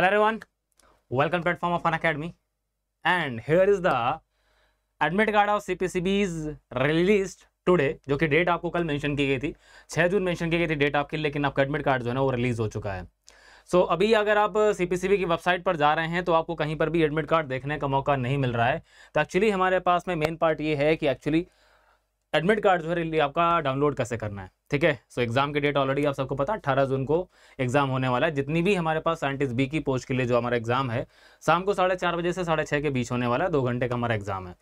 hello everyone welcome platform of unacademy and here is the admit card of CPCB's release today जो कि date आपको कल mention की गई थी 6 जून मेंशन की गई थी डेट आपकी लेकिन आपका एडमिट कार्ड जो है ना वो रिलीज हो चुका है सो so, अभी अगर आप सीपीसीबी की वेबसाइट पर जा रहे हैं तो आपको कहीं पर भी एडमिट कार्ड देखने का मौका नहीं मिल रहा है तो एक्चुअली हमारे पास में मेन पार्ट ये है कि एक्चुअली एडमिट कार्ड जो है आपका डाउनलोड कैसे करना है ठीक है सो एग्जाम के डेट ऑलरेडी आप सबको पता 18 जून को एग्जाम होने वाला है जितनी भी हमारे पास साइंटिस्ट बी की पोस्ट के लिए जो हमारा एग्जाम है शाम को साढ़े चार बजे से साढ़े छः के बीच होने वाला है दो घंटे का हमारा एग्जाम है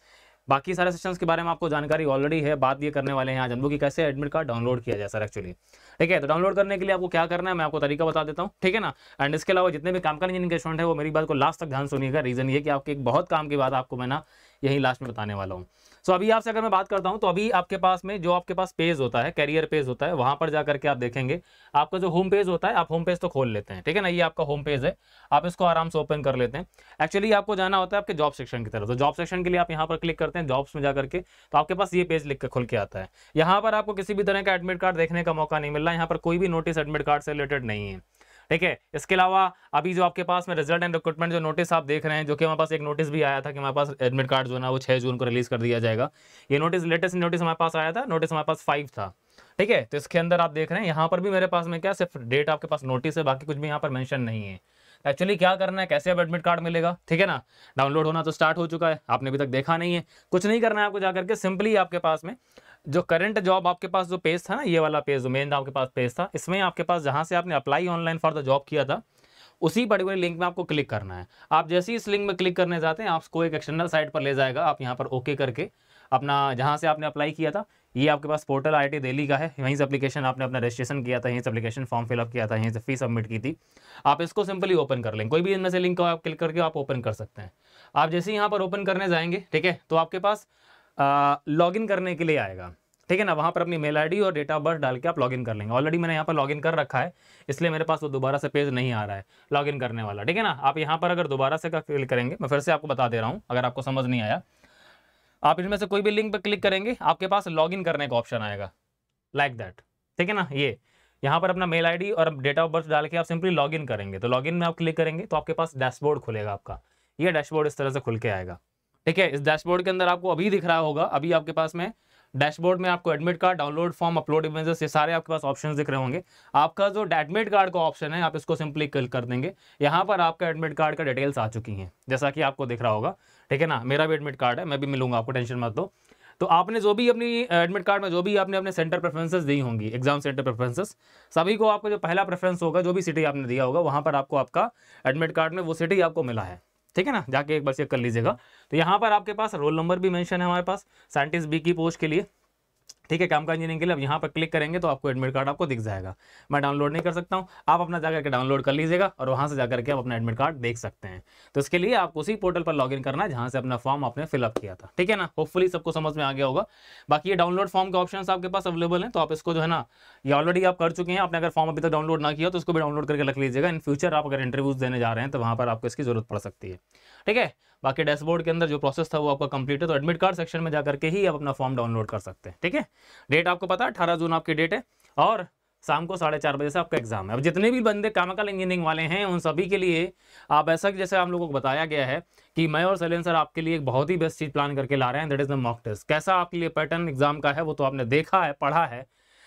बाकी सारे सेशन के बारे में आपको जानकारी ऑलरेडी है बात ये करने वाले हैं आज हम लोग की कैसे एडमिट कार्ड डाउनलोड किया जाए सर एक्चुअली ठीक है तो डाउनलोड करने के लिए आपको क्या करना है मैं आपको तरीका बता देता हूँ ठीक है ना एंड इसके अलावा जितने भी कामकाज जिनके स्टूडेंट है वो मेरी बात को लास्ट तक ध्यान सुनिएगा रीजन ये कि आपके एक बहुत काम की बात आपको मैं ना यही लास्ट में बताने वाला हूँ सो अभी आपसे अगर मैं बात करता हूँ तो अभी आपके पास में जो आपके पास पेज होता है कैरियर पेज होता है वहां पर जाकर के आप देखेंगे आपका जो होम पेज होता है आप होम पेज तो खोल लेते हैं ठीक है ना ये आपका होम पेज है आप इसको आराम से ओपन कर लेते हैं एक्चुअली आपको जाना होता है आपके जॉब सेक्शन की तरफ तो जॉब सेक्शन के लिए आप यहाँ पर क्लिक करते हैं जॉब्स में जाकर के तो आपके पास ये पेज लिख कर खुल के आता है यहाँ पर आपको किसी भी तरह का एडमिट कार्ड देखने का मौका नहीं मिल रहा है यहाँ पर कोई भी नोटिस एडमिट कार्ड से रिलेटेड नहीं है ठीक है इसके अलावा अभी जो आपके पास में रिजल्ट एंड रिक्रूटमेंट जो नोटिस आप देख रहे हैं जो कि हमारे पास एक नोटिस भी आया था कि हमारे पास एडमिट कार्ड जो है ना वो छह जून को रिलीज़ कर दिया जाएगा ये नोटिस लेटेस्ट नोटिस हमारे पास आया था नोटिस हमारे पास फाइव था ठीक है तो इसके अंदर आप देख रहे हैं यहाँ पर भी मेरे पास में क्या सिर्फ डेट आपके पास नोटिस है बाकी कुछ भी यहाँ पर मैंशन नहीं है एक्चुअली क्या करना है कैसे अब एडमिट कार्ड मिलेगा ठीक है ना डाउनलोड होना तो स्टार्ट हो चुका है आपने अभी तक देखा नहीं है कुछ नहीं करना है आपको जाकर के सिंपली आपके पास में जो करंट जॉब आपके पास जो पेज था ना ये वाला पेज जो मेन आपके पास पेज था इसमें आपके पास जहाँ से आपने apply online for the job किया था उसी पर्टिकुलर लिंक में आपको क्लिक करना है आप जैसे ही इस लिंक में क्लिक करने जाते हैं आपको एक एक्सटर्नल साइट पर ले जाएगा आप यहाँ पर ओके करके अपना जहाँ से आपने अप्लाई किया था ये आपके पास पोर्टल आई दिल्ली का है यहीं से अपलीकेशन आपने अपना रजिस्ट्रेशन किया था यहीं से अपलीकेशन फॉर्म फिलअप किया था यहीं से फीस सबमिट की थी आप इसको सिंपली ओपन कर लें कोई भी इनमें से लिंक आप क्लिक करके आप ओपन कर सकते हैं आप जैसे यहाँ पर ओपन करने जाएंगे ठीक है तो आपके पास लॉगिन करने के लिए आएगा ठीक है ना वहाँ पर अपनी मेल आईडी और डेट ऑफ बर्थ डाल के आप लॉगिन कर लेंगे ऑलरेडी मैंने यहाँ पर लॉगिन कर रखा है इसलिए मेरे पास वो दोबारा से पेज नहीं आ रहा है लॉगिन करने वाला ठीक है ना आप यहाँ पर अगर दोबारा से क्लिक करेंगे मैं फिर से आपको बता दे रहा हूँ अगर आपको समझ नहीं आया आप इनमें से कोई भी लिंक पर क्लिक करेंगे आपके पास लॉगिन करने का ऑप्शन आएगा लाइक like दैट ठीक है ना ये यहाँ पर अपना मेल आईडी और डेट ऑफ बर्थ डाल के आप सिंपली लॉगिन करेंगे तो लॉगिन में आप क्लिक करेंगे तो आपके पास डैशबोर्ड खुलेगा आपका ये डैशबोर्ड इस तरह से खुल के आएगा ठीक है इस डैशबोर्ड के अंदर आपको अभी दिख रहा होगा अभी आपके पास में डैशबोर्ड में आपको admit card download form upload images ये सारे आपके पास ऑप्शन दिख रहे होंगे आपका जो एडमिट कार्ड का ऑप्शन है आप इसको सिंपली क्लिक कर देंगे यहाँ पर आपका एडमिट कार्ड का डिटेल्स आ चुकी हैं जैसा कि आपको दिख रहा होगा ठीक है ना मेरा भी एडमिट कार्ड है मैं भी मिलूंगा आपको टेंशन मत दो तो आपने जो भी अपनी एडमिट कार्ड में जो भी आपने अपने सेंटर प्रेफरेंसेस दी होंगी एग्जाम सेंटर प्रेफरेंसेस सभी को आपको जो पहला प्रेफरेंस होगा जो भी सिटी आपने दिया होगा वहाँ पर आपको आपका एडमिट कार्ड में वो सिटी आपको मिला है ठीक है ना जाके एक बार चेक कर लीजिएगा तो यहाँ पर आपके पास रोल नंबर भी मैंशन है हमारे पास साइंटिस्ट बी की पोस्ट के लिए ठीक है कामकाज इंजीनियरिंग के लिए अब यहाँ पर क्लिक करेंगे तो आपको एडमिट कार्ड आपको दिख जाएगा मैं डाउनलोड नहीं कर सकता हूँ आप अपना जाकर के डाउनलोड कर लीजिएगा और वहाँ से जाकर के आप अपना एडमिट कार्ड देख सकते हैं तो इसके लिए आपको उसी पोर्टल पर लॉग करना है जहाँ से अपना फॉर्म आपने फिलअप किया था ठीक है ना होपफुली सबको समझ में आ गया होगा बाकी ये डाउनलोड फॉर्म के ऑप्शन आपके पास अवेलेबल है तो आप इसको जो है ना ये ऑलरेडी आप कर चुके हैं आपने अगर फॉर्म अभी तक डाउनलोड ना किया तो उसको भी डाउनलोड करके रख लीजिएगा इन फ्यूचर आप अगर इंटरव्यूज देने जा रहे हैं तो वहाँ पर आपको इसकी जरूरत पड़ सकती है ठीक है बाकी डैशबोर्ड के अंदर जो प्रोसेस था वो आपका कंप्लीट है तो एडमिट कार्ड सेक्शन में जा करके ही आप अपना फॉर्म डाउनलोड कर सकते हैं ठीक है डेट आपको पता है अठारह जून आपकी डेट है और शाम को साढ़े चार बजे से आपका एग्जाम है अब जितने भी बंदे कामकाल इंजीनियरिंग वाले हैं उन सभी के लिए आप ऐसा जैसे हम लोगों को बताया गया है कि मैं और सैलन सर आपके लिए एक बहुत ही बेस्ट चीज़ प्लान करके ला रहे हैं that is the mock test कैसा आपके लिए पैटर्न एग्जाम का है वो तो आपने देखा है पढ़ा है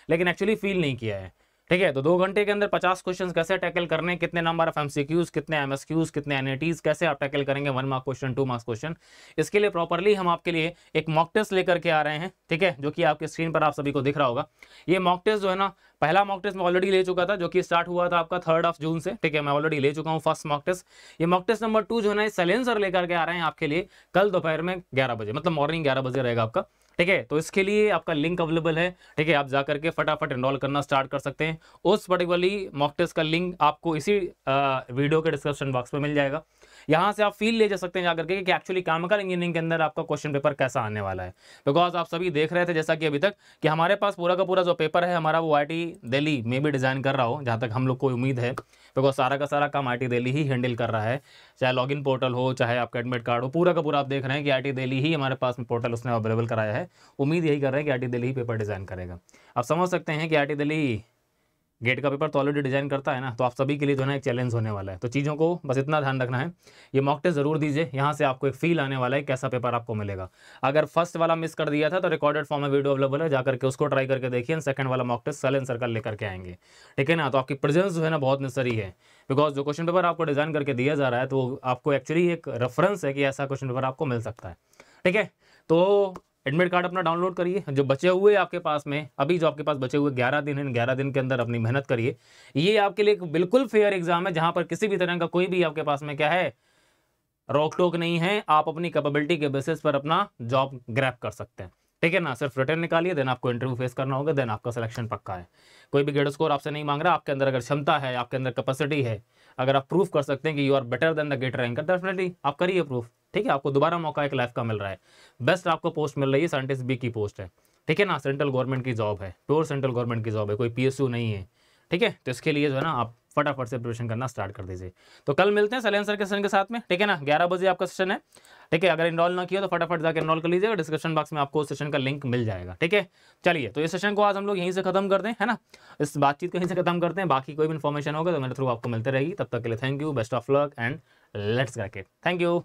लेकिन एक्चुअली फील नहीं किया है ठीक है तो दो घंटे के अंदर पचास क्वेश्चन कैसे टैकल करने कितने नंबर ऑफ एमसीक्यूज कितने एमएसक्यूज कितने एनएटीज कैसे आप टैकल करेंगे one mark question two marks question इसके लिए प्रॉपरली हम आपके लिए एक मॉक टेस्ट लेकर के आ रहे हैं ठीक है जो कि आपके स्क्रीन पर आप सभी को दिख रहा होगा ये मॉक टेस्ट जो है ना पहला मॉक टेस्ट मैं ऑलरेडी ले चुका था जो कि स्टार्ट हुआ था आपका थर्ड ऑफ जून से ठीक है मैं ऑलरेडी ले चुका हूँ फर्स्ट मॉक टेस्ट ये मॉक टेस्ट नंबर टू जो है ना सलेंसर लेकर के आ रहे हैं आपके लिए कल दोपहर में ग्यारह बजे मतलब मॉर्निंग ग्यारह बजे रहेगा आपका ठीक है तो इसके लिए आपका लिंक अवेलेबल है ठीक है आप जा करके फटाफट इनरोल करना स्टार्ट कर सकते हैं उस पर्टिकुलरली मॉक टेस्ट का लिंक आपको इसी वीडियो के डिस्क्रिप्शन बॉक्स में मिल जाएगा यहाँ से आप फील ले जा सकते हैं जाकर के कि एक्चुअली कर इंजीनियरिंग के अंदर आपका क्वेश्चन पेपर कैसा आने वाला है बिकॉज आप सभी देख रहे थे जैसा कि अभी तक कि हमारे पास पूरा का पूरा जो पेपर है हमारा वो आई टी दिल्ली में भी डिज़ाइन कर रहा हो जहाँ तक हम लोग को उम्मीद है बिकॉज सारा का सारा काम आई दिल्ली ही हैंडल कर रहा है चाहे लॉगिन पोर्टल हो चाहे आपका एडमिट कार्ड हो पूरा का पूरा आप देख रहे हैं कि आई दिल्ली ही हमारे पास में पोर्टल उसने अवेलेबल कराया है उम्मीद यही कर रहे हैं कि आई दिल्ली ही पेपर डिज़ाइन करेगा आप समझ सकते हैं कि आई दिल्ली गेट का पेपर तो ऑलरेडी डिजाइन करता है ना तो आप सभी के लिए जो तो है ना एक चैलेंज होने वाला है तो चीज़ों को बस इतना ध्यान रखना है ये मॉक टेस्ट जरूर दीजिए यहाँ से आपको एक फील आने वाला है कैसा पेपर आपको मिलेगा अगर फर्स्ट वाला मिस कर दिया था तो रिकॉर्डेड फॉर्म में वीडियो अवेलेबल है जाकर के उसको ट्राई करके देखिए सेकंड वाला मॉक टेस्ट सल एंसर लेकर के आएंगे ठीक है ना तो आपकी प्रेजेंस जो है ना बहुत नेसरी है बिकॉज जो क्वेश्चन पेपर आपको डिजाइन करके दिया जा रहा है तो आपको एक्चुअली एक रेफरेंस है कि ऐसा क्वेश्चन पेपर आपको मिल सकता है ठीक है तो एडमिट कार्ड अपना डाउनलोड करिए जो बचे हुए आपके पास में अभी जो आपके पास बचे हुए ग्यारह दिन हैं ग्यारह दिन के अंदर अपनी मेहनत करिए ये आपके लिए बिल्कुल फेयर एग्जाम है जहां पर किसी भी तरह का कोई भी आपके पास में क्या है रोक टोक नहीं है आप अपनी कैपेबिलिटी के बेसिस पर अपना जॉब ग्रैप कर सकते हैं ठीक है ना सिर्फ रिटर्न निकालिए देन आपको इंटरव्यू फेस करना होगा देन आपका सिलेक्शन पक्का है कोई भी ग्रेड स्कोर आपसे नहीं मांग रहा आपके अंदर अगर क्षमता है आपके अंदर कैपेसिटी है अगर आप प्रूफ कर सकते हैं कि you are better than the GATE ranker definitely आप करिए प्रूफ ठीक है आपको दोबारा मौका एक लाइफ का मिल रहा है बेस्ट आपको पोस्ट मिल रही है साइंटिस्ट बी की पोस्ट है ठीक है ना सेंट्रल गवर्नमेंट की जॉब है प्योर सेंट्रल गवर्नमेंट की जॉब है कोई पी नहीं है ठीक है तो इसके लिए जो है ना आप फटाफट से प्रिपरेशन करना स्टार्ट कर दीजिए तो कल मिलते हैं सैलेंसर के सेशन के साथ में ठीक है ना ग्यारह बजे आपका सेशन है ठीक है अगर इनरोल ना किया तो फटाफट जाकर इनरोल कर लीजिएगा डिस्क्रिप्शन बॉक्स में आपको उस सेशन का लिंक मिल जाएगा ठीक है चलिए तो इस सेशन को आज हम लोग यहीं से खत्म करते हैं है ना इस बातचीत को यहीं से खत्म करते हैं बाकी कोई भी इन्फॉर्मेशन होगा तो मेरे थ्रू आपको मिलते रहेगी तब तक के लिए thank you best of luck and let's करके थैंक यू